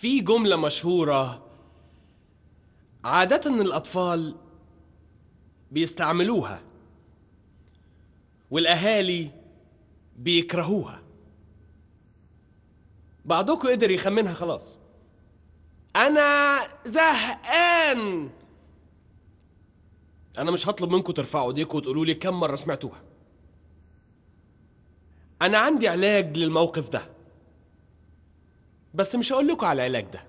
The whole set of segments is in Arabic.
في جملة مشهورة عادة الأطفال بيستعملوها والأهالي بيكرهوها بعضكم قدر يخمنها خلاص أنا زهقان أنا مش هطلب منكم ترفعوا ايديكم وتقولوا لي كم مرة سمعتوها أنا عندي علاج للموقف ده بس مش هقول لكم على العلاج ده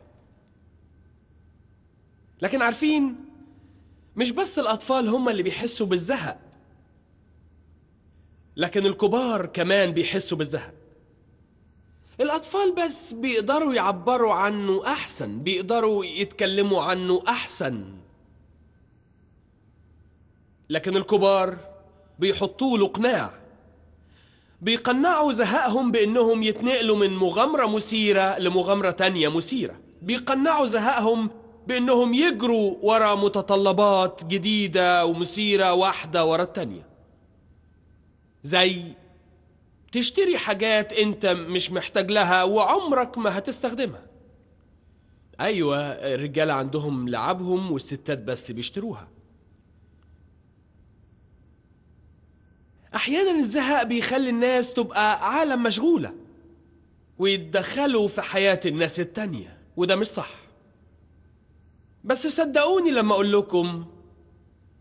لكن عارفين مش بس الأطفال هم اللي بيحسوا بالزهق لكن الكبار كمان بيحسوا بالزهق الأطفال بس بيقدروا يعبروا عنه أحسن بيقدروا يتكلموا عنه أحسن لكن الكبار بيحطوا له قناع بيقنعوا زهقهم بأنهم يتنقلوا من مغامرة مثيرة لمغامرة تانية مثيرة بيقنعوا زهقهم بأنهم يجروا ورا متطلبات جديدة ومثيرة واحدة ورا التانية زي تشتري حاجات انت مش محتاج لها وعمرك ما هتستخدمها ايوه الرجاله عندهم لعبهم والستات بس بيشتروها أحيانا الزهق بيخلي الناس تبقى عالم مشغولة ويتدخلوا في حياة الناس التانية وده مش صح بس صدقوني لما أقول لكم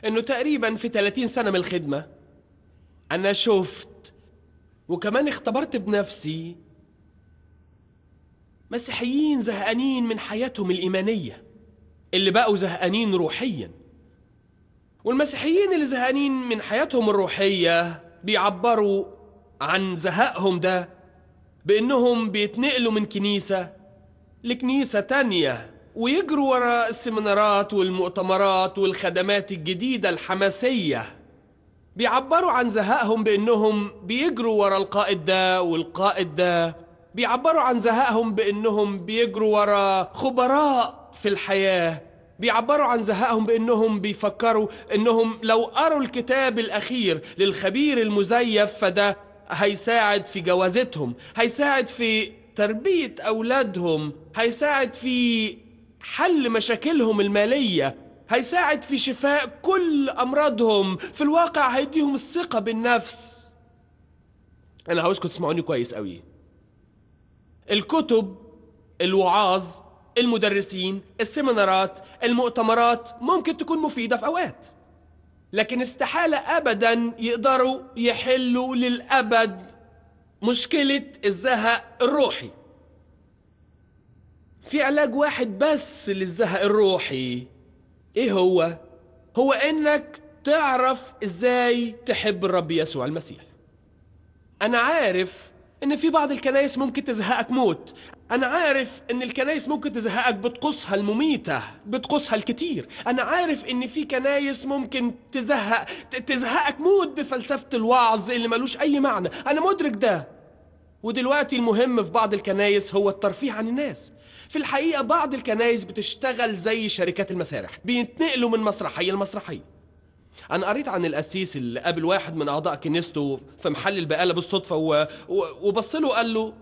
إنه تقريبا في 30 سنة من الخدمة أنا شفت وكمان اختبرت بنفسي مسيحيين زهقانين من حياتهم الإيمانية اللي بقوا زهقانين روحياً والمسيحيين اللي زهقانين من حياتهم الروحية بيعبروا عن زهقهم ده بإنهم بيتنقلوا من كنيسة لكنيسة تانية ويجروا ورا السيمينارات والمؤتمرات والخدمات الجديدة الحماسية بيعبروا عن زهقهم بإنهم بيجروا ورا القائد ده والقائد ده بيعبروا عن زهقهم بإنهم بيجروا ورا خبراء في الحياة بيعبروا عن زهقهم بانهم بيفكروا انهم لو قروا الكتاب الاخير للخبير المزيف فده هيساعد في جوازتهم هيساعد في تربيه اولادهم هيساعد في حل مشاكلهم الماليه هيساعد في شفاء كل امراضهم في الواقع هيديهم الثقه بالنفس انا عاوزكم تسمعوني كويس قوي الكتب الوعاظ المدرسين السيمينارات المؤتمرات ممكن تكون مفيدة في أوقات لكن استحالة أبدا يقدروا يحلوا للأبد مشكلة الزهق الروحي في علاج واحد بس للزهق الروحي ايه هو؟ هو انك تعرف ازاي تحب الرب يسوع المسيح انا عارف ان في بعض الكنايس ممكن تزهقك موت أنا عارف إن الكنايس ممكن تزهقك بطقوسها المميتة بطقوسها الكتير أنا عارف إن في كنايس ممكن تزهق تزهقك موت بفلسفة الوعظ اللي ملوش أي معنى أنا مدرك ده ودلوقتي المهم في بعض الكنايس هو الترفيه عن الناس في الحقيقة بعض الكنايس بتشتغل زي شركات المسارح بيتنقلوا من مسرحية لمسرحية أنا قريت عن القسيس اللي قابل واحد من أعضاء كنيسته في محل البقالة بالصدفة و... و... وبص له قال له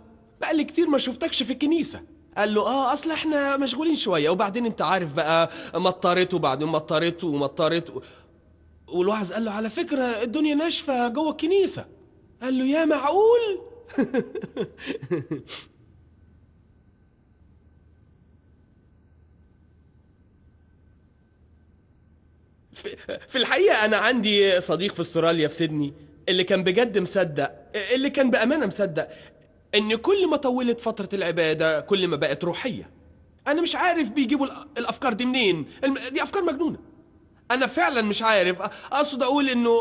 بقالي كتير ما شفتكش في الكنيسة قال له اه اصل احنا مشغولين شويه وبعدين انت عارف بقى مطرت وبعدين مطرت ومطرت و... والواعظ قال له على فكره الدنيا ناشفه جوه الكنيسه قال له يا معقول في الحقيقة أنا عندي صديق في استراليا في سيدني اللي كان بجد مصدق اللي كان بأمانة مصدق ان كل ما طولت فتره العباده كل ما بقت روحيه انا مش عارف بيجيبوا الافكار دي منين دي افكار مجنونه انا فعلا مش عارف اقصد اقول انه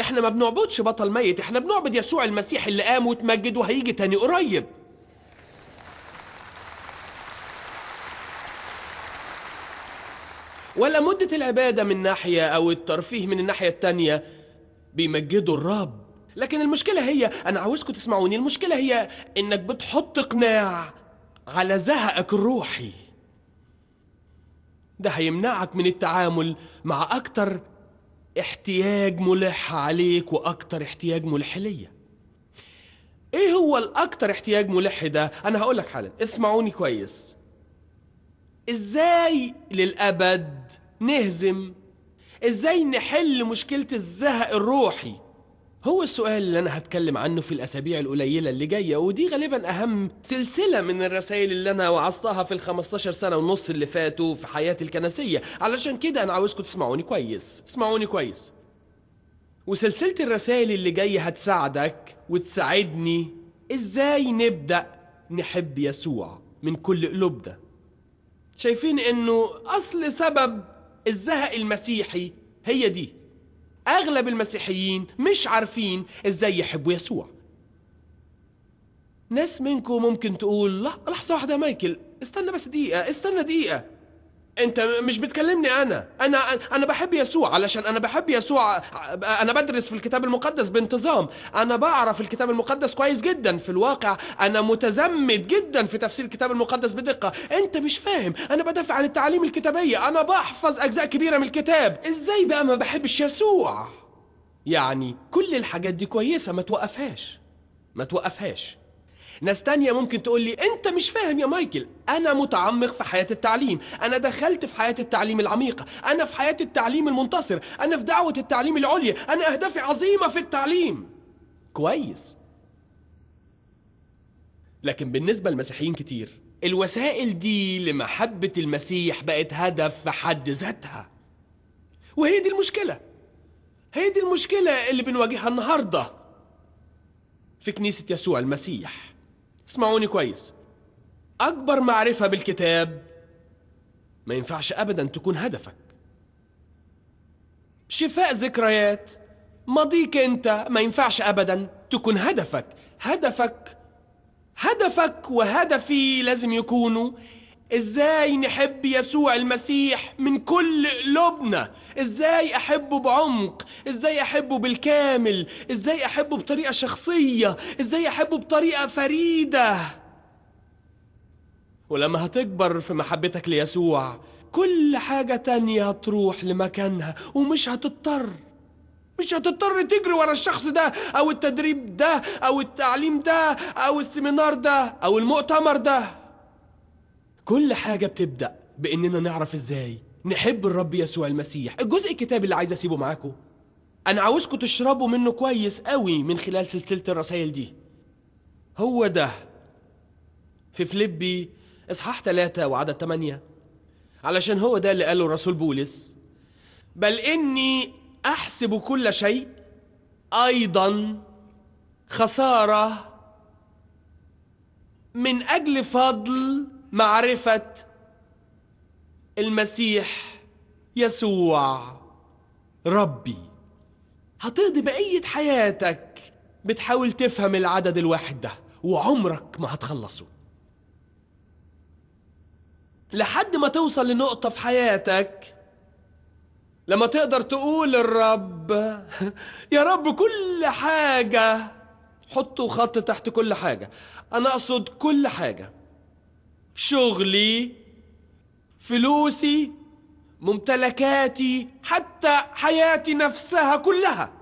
احنا ما بنعبدش بطل ميت احنا بنعبد يسوع المسيح اللي قام وتمجد وهيجي تاني قريب ولا مدة العبادة من ناحية أو الترفيه من الناحية التانية بيمجدوا الرب لكن المشكله هي انا عاوزكم تسمعوني المشكله هي انك بتحط قناع على زهقك الروحي ده هيمنعك من التعامل مع اكتر احتياج ملح عليك واكتر احتياج ملح ليا ايه هو الاكتر احتياج ملح ده انا هقولك حالا اسمعوني كويس ازاي للابد نهزم ازاي نحل مشكله الزهق الروحي هو السؤال اللي أنا هتكلم عنه في الأسابيع القليلة اللي جاية ودي غالبا أهم سلسلة من الرسائل اللي أنا وعظتها في ال 15 سنة ونص اللي فاتوا في حياتي الكنسية علشان كده أنا عاوزكم تسمعوني كويس اسمعوني كويس وسلسلة الرسائل اللي جاية هتساعدك وتساعدني إزاي نبدأ نحب يسوع من كل قلوبنا شايفين إنه أصل سبب الزهق المسيحي هي دي أغلب المسيحيين مش عارفين إزاي يحبوا يسوع ناس منكم ممكن تقول لا لحظة واحدة يا مايكل استنى بس دقيقة استنى دقيقة انت مش بتكلمني انا انا انا بحب يسوع علشان انا بحب يسوع انا بدرس في الكتاب المقدس بانتظام انا بعرف الكتاب المقدس كويس جدا في الواقع انا متزمت جدا في تفسير الكتاب المقدس بدقه انت مش فاهم انا بدافع عن التعاليم الكتابيه انا بحفظ اجزاء كبيره من الكتاب ازاي بقى ما بحبش يسوع يعني كل الحاجات دي كويسه ما توقفهاش ما توقفهاش ناس تانية ممكن تقول لي أنت مش فاهم يا مايكل أنا متعمق في حياة التعليم أنا دخلت في حياة التعليم العميقة أنا في حياة التعليم المنتصر أنا في دعوة التعليم العليا أنا أهدافي عظيمة في التعليم كويس لكن بالنسبة لمسيحيين كتير الوسائل دي لمحبة المسيح بقت هدف في حد ذاتها وهي دي المشكلة هي دي المشكلة اللي بنواجهها النهاردة في كنيسة يسوع المسيح اسمعوني كويس أكبر معرفة بالكتاب ما ينفعش أبدا تكون هدفك شفاء ذكريات ماضيك أنت ما ينفعش أبدا تكون هدفك هدفك هدفك وهدفي لازم يكونوا ازاي نحب يسوع المسيح من كل قلوبنا ازاي احبه بعمق ازاي احبه بالكامل ازاي احبه بطريقه شخصيه ازاي احبه بطريقه فريده ولما هتكبر في محبتك ليسوع كل حاجه تانيه هتروح لمكانها ومش هتضطر مش هتضطر تجري ورا الشخص ده او التدريب ده او التعليم ده او السيمينار ده او المؤتمر ده كل حاجة بتبدأ بإننا نعرف إزاي نحب الرب يسوع المسيح الجزء الكتاب اللي عايز أسيبه معاكم أنا عاوزكم تشربوا منه كويس قوي من خلال سلسلة الرسائل دي هو ده في فليبي إصحاح ثلاثة وعدد ثمانية علشان هو ده اللي قاله الرسول بولس بل إني أحسب كل شيء أيضا خسارة من أجل فضل معرفة المسيح يسوع ربي هتقضي بقية حياتك بتحاول تفهم العدد الواحد ده وعمرك ما هتخلصه لحد ما توصل لنقطة في حياتك لما تقدر تقول للرب يا رب كل حاجة حطوا خط تحت كل حاجة أنا أقصد كل حاجة شغلي فلوسي ممتلكاتي حتى حياتي نفسها كلها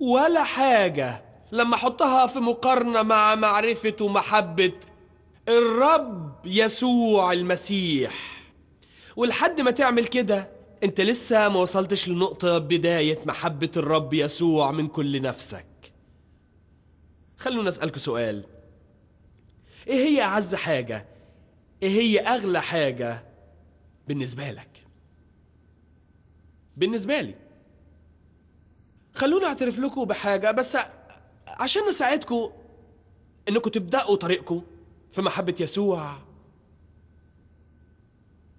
ولا حاجة لما أحطها في مقارنة مع معرفة ومحبة الرب يسوع المسيح ولحد ما تعمل كده أنت لسه ما وصلتش لنقطة بداية محبة الرب يسوع من كل نفسك خلونا أسألكوا سؤال ايه هي اعز حاجه ايه هي اغلى حاجه بالنسبه لك بالنسبه لي خلوني اعترف لكم بحاجه بس عشان نساعدكم انكم تبداوا طريقكم في محبه يسوع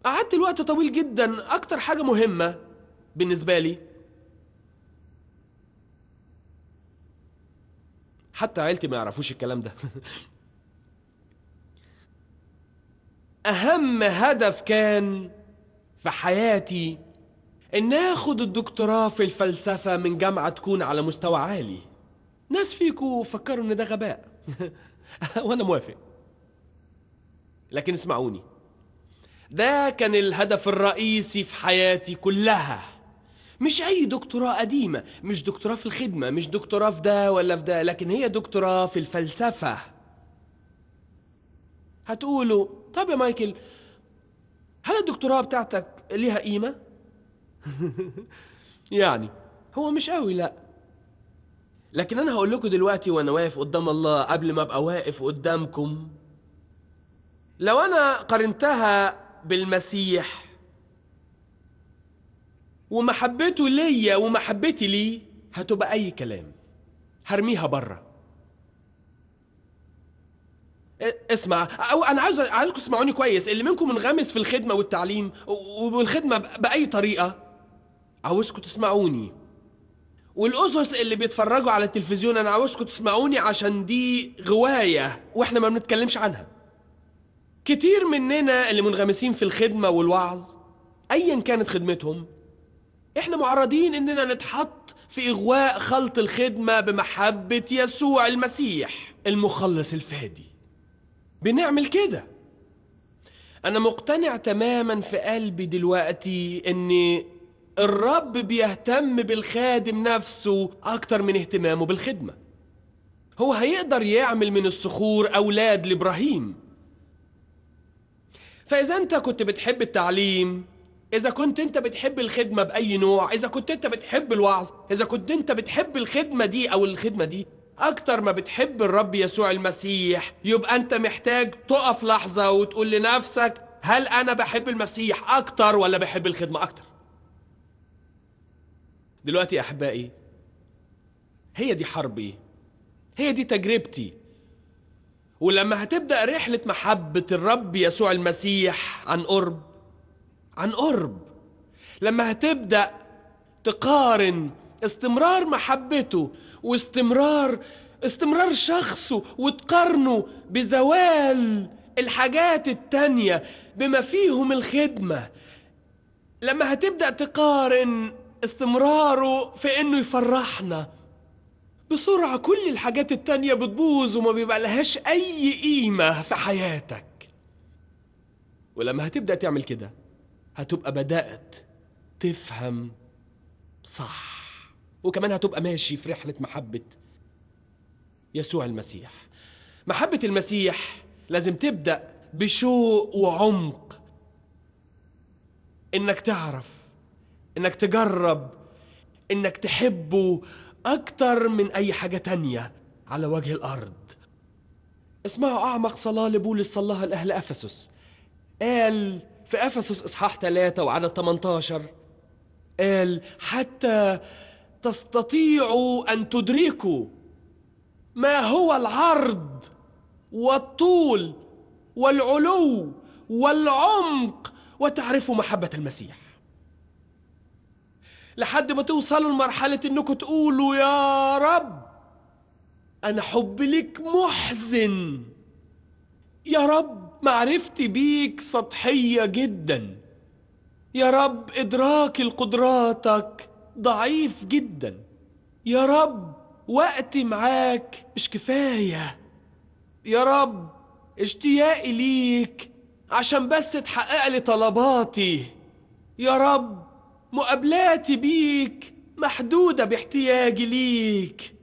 قعدت الوقت طويل جدا اكتر حاجه مهمه بالنسبه لي حتى عيلتي ما يعرفوش الكلام ده أهم هدف كان في حياتي إن آخد الدكتوراه في الفلسفة من جامعة تكون على مستوى عالي ناس فيكو فكروا إن ده غباء وأنا موافق لكن اسمعوني ده كان الهدف الرئيسي في حياتي كلها مش أي دكتوراه قديمة مش دكتوراه في الخدمة مش دكتوراه في ده ولا في ده لكن هي دكتوراه في الفلسفة هتقولوا طب يا مايكل هل الدكتوراه بتاعتك ليها قيمة؟ يعني هو مش قوي لا لكن انا هقول لكم دلوقتي وانا واقف قدام الله قبل ما ابقى واقف قدامكم لو انا قارنتها بالمسيح ومحبته ليا ومحبتي ليه هتبقى اي كلام هرميها بره اسمع أو انا عاوز عايزكم تسمعوني كويس اللي منكم منغمس في الخدمه والتعليم والخدمه باي طريقه عاوزكم تسمعوني والاسس اللي بيتفرجوا على التلفزيون انا عاوزكم تسمعوني عشان دي غوايه واحنا ما بنتكلمش عنها كتير مننا اللي منغمسين في الخدمه والوعظ ايا كانت خدمتهم احنا معرضين اننا نتحط في اغواء خلط الخدمه بمحبه يسوع المسيح المخلص الفادي بنعمل كده أنا مقتنع تماما في قلبي دلوقتي إن الرب بيهتم بالخادم نفسه أكتر من اهتمامه بالخدمة هو هيقدر يعمل من الصخور أولاد لإبراهيم فإذا أنت كنت بتحب التعليم إذا كنت أنت بتحب الخدمة بأي نوع إذا كنت أنت بتحب الوعظ إذا كنت أنت بتحب الخدمة دي أو الخدمة دي أكتر ما بتحب الرب يسوع المسيح يبقى أنت محتاج تقف لحظة وتقول لنفسك هل أنا بحب المسيح أكتر ولا بحب الخدمة أكتر؟ دلوقتي يا أحبائي هي دي حربي هي دي تجربتي ولما هتبدأ رحلة محبة الرب يسوع المسيح عن قرب عن قرب لما هتبدأ تقارن استمرار محبته واستمرار استمرار شخصه وتقارنه بزوال الحاجات التانية بما فيهم الخدمة لما هتبدأ تقارن استمراره في انه يفرحنا بسرعة كل الحاجات التانية بتبوظ وما بيبقى لهاش أي قيمة في حياتك ولما هتبدأ تعمل كده هتبقى بدأت تفهم صح وكمان هتبقى ماشي في رحلة محبة يسوع المسيح محبة المسيح لازم تبدأ بشوق وعمق انك تعرف انك تجرب انك تحبه اكتر من اي حاجة تانية على وجه الارض اسمعوا اعمق صلاة لبولس صلاها لاهل افسس قال في افسس اصحاح 3 وعدد 18 قال حتى تستطيعوا أن تدركوا ما هو العرض والطول والعلو والعمق وتعرفوا محبة المسيح لحد ما توصلوا لمرحلة انكم تقولوا يا رب انا حب لك محزن يا رب معرفتي بيك سطحية جدا يا رب ادراكي لقدراتك ضعيف جدا يا رب وقتي معاك مش كفاية يا رب اشتياقي ليك عشان بس تحقق لي طلباتي يا رب مقابلاتي بيك محدودة باحتياجي ليك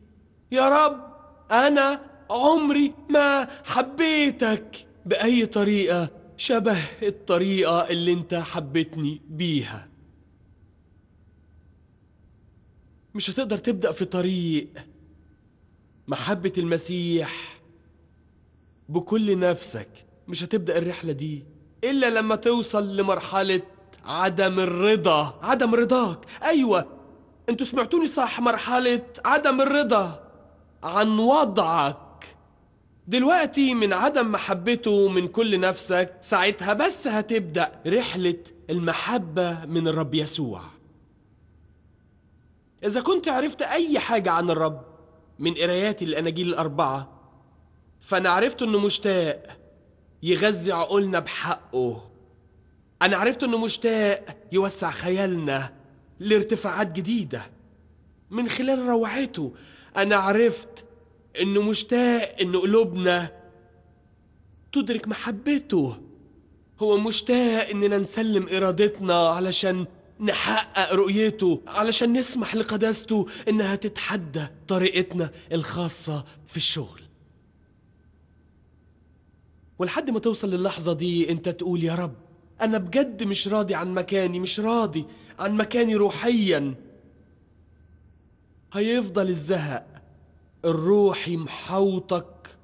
يا رب أنا عمري ما حبيتك بأي طريقة شبه الطريقة اللي انت حبيتني بيها مش هتقدر تبدأ في طريق محبة المسيح بكل نفسك مش هتبدأ الرحلة دي إلا لما توصل لمرحلة عدم الرضا عدم رضاك أيوة أنتوا سمعتوني صح مرحلة عدم الرضا عن وضعك دلوقتي من عدم محبته من كل نفسك ساعتها بس هتبدأ رحلة المحبة من الرب يسوع إذا كنت عرفت أي حاجة عن الرب من قراياتي للأناجيل الأربعة فأنا عرفت إنه مشتاق يغذي عقولنا بحقه أنا عرفت إنه مشتاق يوسع خيالنا لارتفاعات جديدة من خلال روعته أنا عرفت إنه مشتاق إن قلوبنا تدرك محبته هو مشتاق إننا نسلم إرادتنا علشان نحقق رؤيته علشان نسمح لقداسته إنها تتحدى طريقتنا الخاصة في الشغل ولحد ما توصل للحظة دي أنت تقول يا رب أنا بجد مش راضي عن مكاني مش راضي عن مكاني روحيا هيفضل الزهق الروحي محوطك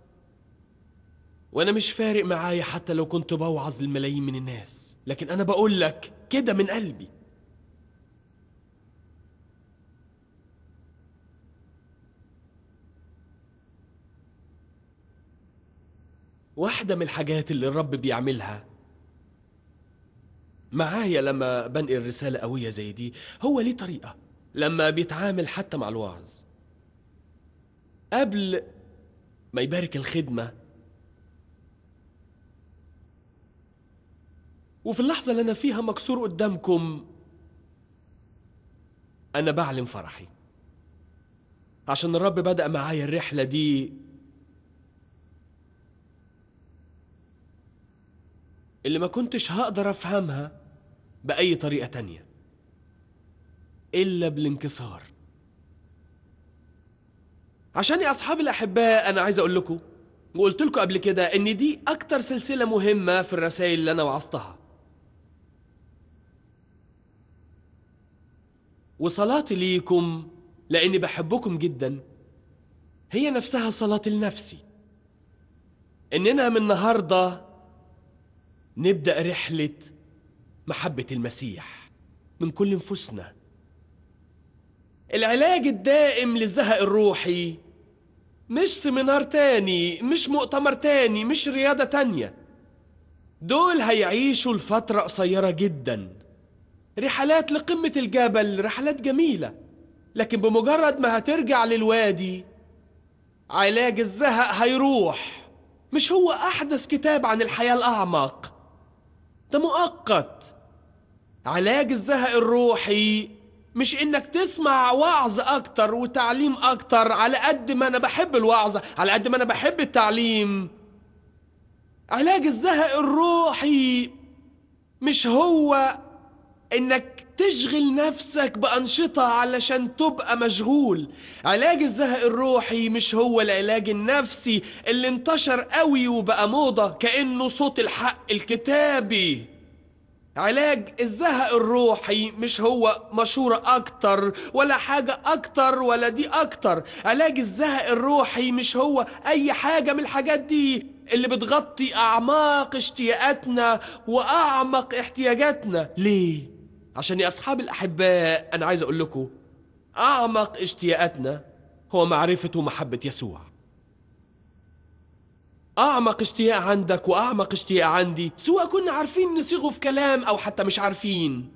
وأنا مش فارق معايا حتى لو كنت بوعظ الملايين من الناس لكن أنا بقول لك كده من قلبي واحدة من الحاجات اللي الرب بيعملها معايا لما بنقل رسالة قوية زي دي هو ليه طريقة لما بيتعامل حتى مع الوعظ قبل ما يبارك الخدمة وفي اللحظة اللي أنا فيها مكسور قدامكم أنا بعلم فرحي عشان الرب بدأ معايا الرحلة دي اللي ما كنتش هقدر أفهمها بأي طريقة تانية إلا بالانكسار عشان يا أصحاب الأحباء أنا عايز أقول لكم وقلت لكم قبل كده إن دي أكتر سلسلة مهمة في الرسائل اللي أنا وعظتها وصلاتي ليكم لأني بحبكم جدا هي نفسها صلاة لنفسي إننا من النهارده نبدأ رحلة محبة المسيح من كل أنفسنا العلاج الدائم للزهق الروحي مش سيمينار تاني مش مؤتمر تاني مش رياضة تانية دول هيعيشوا لفترة قصيرة جدا رحلات لقمة الجبل رحلات جميلة لكن بمجرد ما هترجع للوادي علاج الزهق هيروح مش هو أحدث كتاب عن الحياة الأعمق ده مؤقت علاج الزهق الروحي مش انك تسمع وعظ اكتر وتعليم اكتر على قد ما انا بحب الوعظ على قد ما انا بحب التعليم علاج الزهق الروحي مش هو انك تشغل نفسك بأنشطة علشان تبقى مشغول علاج الزهق الروحي مش هو العلاج النفسي اللي انتشر قوي وبقى موضة كأنه صوت الحق الكتابي علاج الزهق الروحي مش هو مشورة أكتر ولا حاجة أكتر ولا دي أكتر علاج الزهق الروحي مش هو أي حاجة من الحاجات دي اللي بتغطي أعماق اشتياقاتنا وأعمق احتياجاتنا ليه؟ عشان يا أصحاب الأحباء أنا عايز أقول لكم أعمق اشتياقاتنا هو معرفة ومحبة يسوع أعمق اشتياق عندك وأعمق اشتياق عندي سواء كنا عارفين نصيغه في كلام أو حتى مش عارفين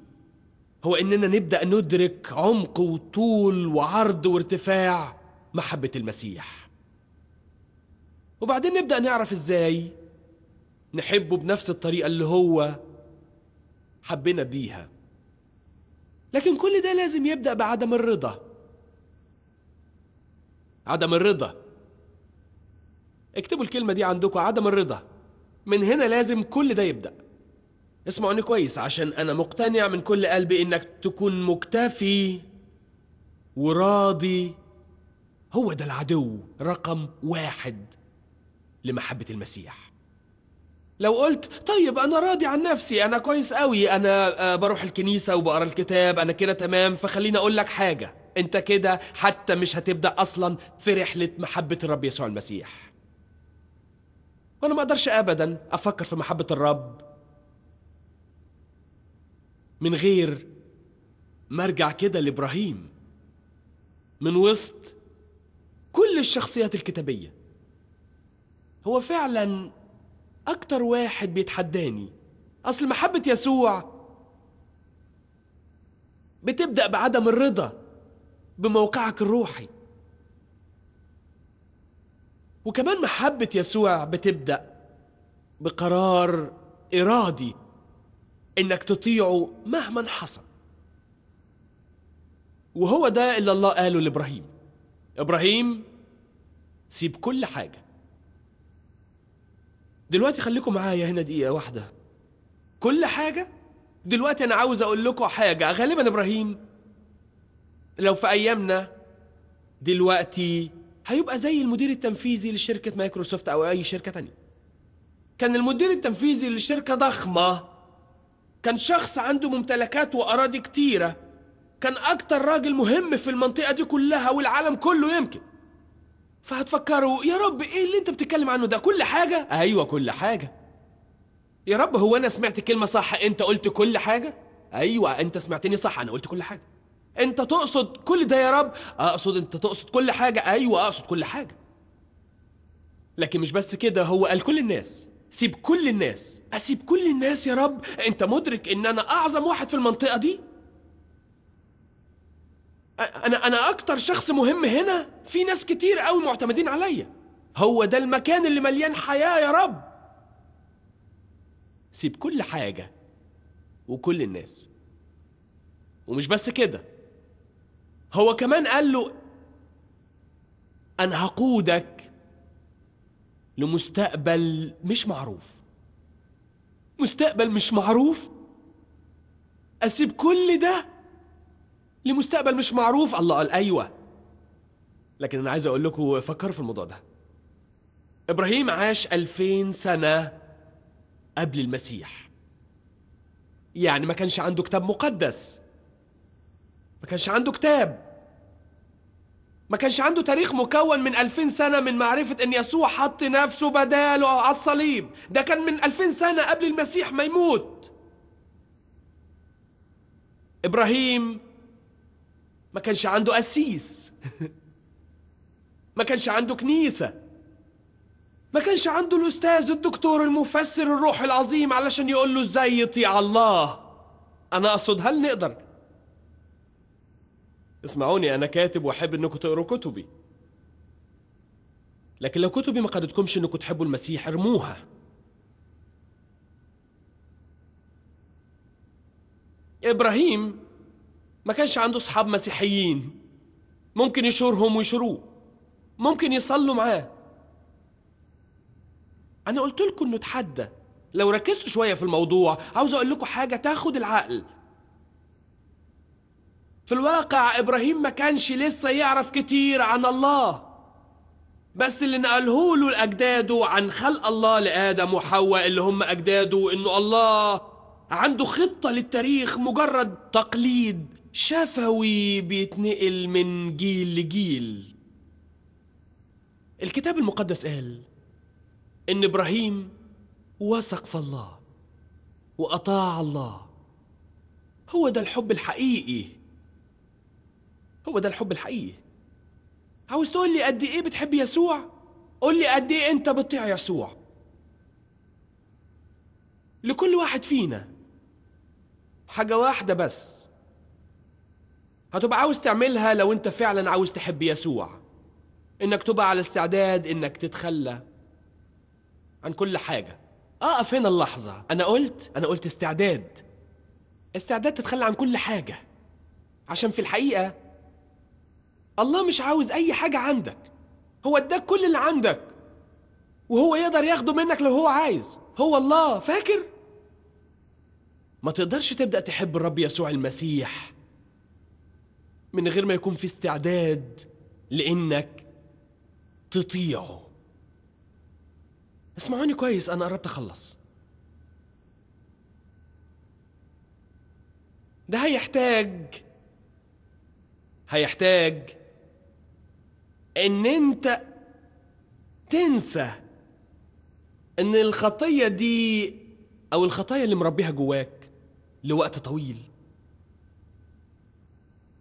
هو إننا نبدأ ندرك عمق وطول وعرض وارتفاع محبة المسيح وبعدين نبدأ نعرف إزاي نحبه بنفس الطريقة اللي هو حبنا بيها لكن كل ده لازم يبدأ بعدم الرضا عدم الرضا اكتبوا الكلمة دي عندكم عدم الرضا من هنا لازم كل ده يبدأ اسمعوني كويس عشان أنا مقتنع من كل قلبي إنك تكون مكتفي وراضي هو ده العدو رقم واحد لمحبة المسيح لو قلت طيب انا راضي عن نفسي انا كويس قوي انا آه، بروح الكنيسه وبقرا الكتاب انا كده تمام فخليني اقول لك حاجه انت كده حتى مش هتبدا اصلا في رحله محبه الرب يسوع المسيح وانا ما اقدرش ابدا افكر في محبه الرب من غير ما ارجع كده لابراهيم من وسط كل الشخصيات الكتابيه هو فعلا أكتر واحد بيتحداني أصل محبة يسوع بتبدأ بعدم الرضا بموقعك الروحي وكمان محبة يسوع بتبدأ بقرار إرادي إنك تطيعه مهما حصل وهو ده اللي الله قاله لإبراهيم إبراهيم سيب كل حاجة دلوقتي خليكم معايا هنا دقيقة واحدة كل حاجة دلوقتي أنا عاوز أقول لكم حاجة غالبا إبراهيم لو في أيامنا دلوقتي هيبقى زي المدير التنفيذي لشركة مايكروسوفت أو أي شركة تانية كان المدير التنفيذي لشركة ضخمة كان شخص عنده ممتلكات وأراضي كتيرة كان أكتر راجل مهم في المنطقة دي كلها والعالم كله يمكن فهتفكروا يا رب ايه اللي انت بتتكلم عنه ده كل حاجة ايوه كل حاجة يا رب هو انا سمعت كلمة صح انت قلت كل حاجة ايوه انت سمعتني صح انا قلت كل حاجة انت تقصد كل ده يا رب اقصد انت تقصد كل حاجة ايوه اقصد كل حاجة لكن مش بس كده هو قال كل الناس سيب كل الناس اسيب كل الناس يا رب انت مدرك ان انا اعظم واحد في المنطقة دي انا انا اكتر شخص مهم هنا في ناس كتير قوي معتمدين عليا هو ده المكان اللي مليان حياه يا رب سيب كل حاجه وكل الناس ومش بس كده هو كمان قال له انا هقودك لمستقبل مش معروف مستقبل مش معروف اسيب كل ده لمستقبل مش معروف الله قال ايوه لكن انا عايز اقول لكم فكروا في الموضوع ده ابراهيم عاش 2000 سنه قبل المسيح يعني ما كانش عنده كتاب مقدس ما كانش عنده كتاب ما كانش عنده تاريخ مكون من 2000 سنة من معرفة إن يسوع حط نفسه بداله على الصليب، ده كان من 2000 سنة قبل المسيح ما يموت. إبراهيم ما كانش عنده قسيس ما كانش عنده كنيسة ما كانش عنده الأستاذ الدكتور المفسر الروح العظيم علشان يقول له إزاي يطيع الله أنا أقصد هل نقدر اسمعوني أنا كاتب وأحب إنكم تقروا كتبي لكن لو كتبي ما قادتكمش إنكم تحبوا المسيح ارموها إبراهيم ما كانش عنده صحاب مسيحيين ممكن يشورهم ويشروه ممكن يصلوا معاه انا قلت لكم انه اتحدى لو ركزتوا شويه في الموضوع عاوز اقول لكم حاجه تاخد العقل في الواقع ابراهيم ما كانش لسه يعرف كتير عن الله بس اللي نقله له لاجداده عن خلق الله لادم وحواء اللي هم اجداده انه الله عنده خطه للتاريخ مجرد تقليد شفوي بيتنقل من جيل لجيل الكتاب المقدس قال ان ابراهيم وثق في الله واطاع الله هو ده الحب الحقيقي هو ده الحب الحقيقي عاوز تقول لي قد ايه بتحب يسوع قول لي قد ايه انت بتطيع يسوع لكل واحد فينا حاجه واحده بس هتبقى عاوز تعملها لو انت فعلا عاوز تحب يسوع انك تبقى على استعداد انك تتخلى عن كل حاجه اقف هنا اللحظه انا قلت انا قلت استعداد استعداد تتخلى عن كل حاجه عشان في الحقيقه الله مش عاوز اي حاجه عندك هو اداك كل اللي عندك وهو يقدر ياخده منك لو هو عايز هو الله فاكر ما تقدرش تبدا تحب الرب يسوع المسيح من غير ما يكون في استعداد لانك تطيعه اسمعوني كويس انا قربت اخلص ده هيحتاج هيحتاج ان انت تنسى ان الخطيه دي او الخطايا اللي مربيها جواك لوقت طويل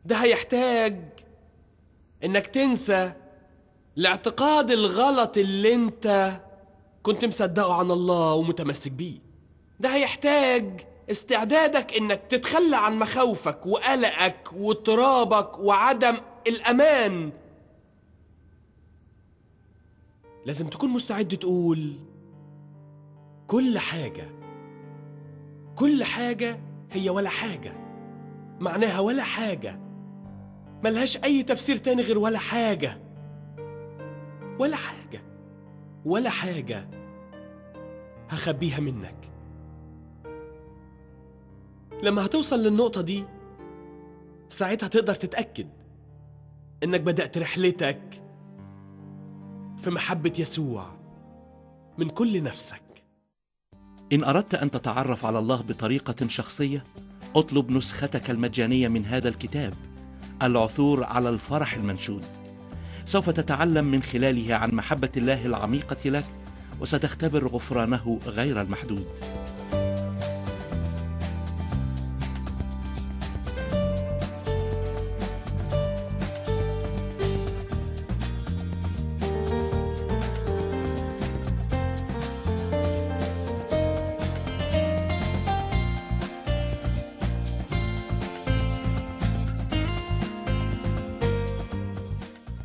ده هيحتاج انك تنسى الاعتقاد الغلط اللي انت كنت مصدقه عن الله ومتمسك بيه ده هيحتاج استعدادك انك تتخلى عن مخاوفك وقلقك واضطرابك وعدم الامان لازم تكون مستعد تقول كل حاجه كل حاجه هي ولا حاجه معناها ولا حاجه ملهاش أي تفسير تاني غير ولا حاجة ولا حاجة ولا حاجة هخبيها منك لما هتوصل للنقطة دي ساعتها تقدر تتأكد إنك بدأت رحلتك في محبة يسوع من كل نفسك إن أردت أن تتعرف على الله بطريقة شخصية اطلب نسختك المجانية من هذا الكتاب العثور على الفرح المنشود سوف تتعلم من خلاله عن محبة الله العميقة لك وستختبر غفرانه غير المحدود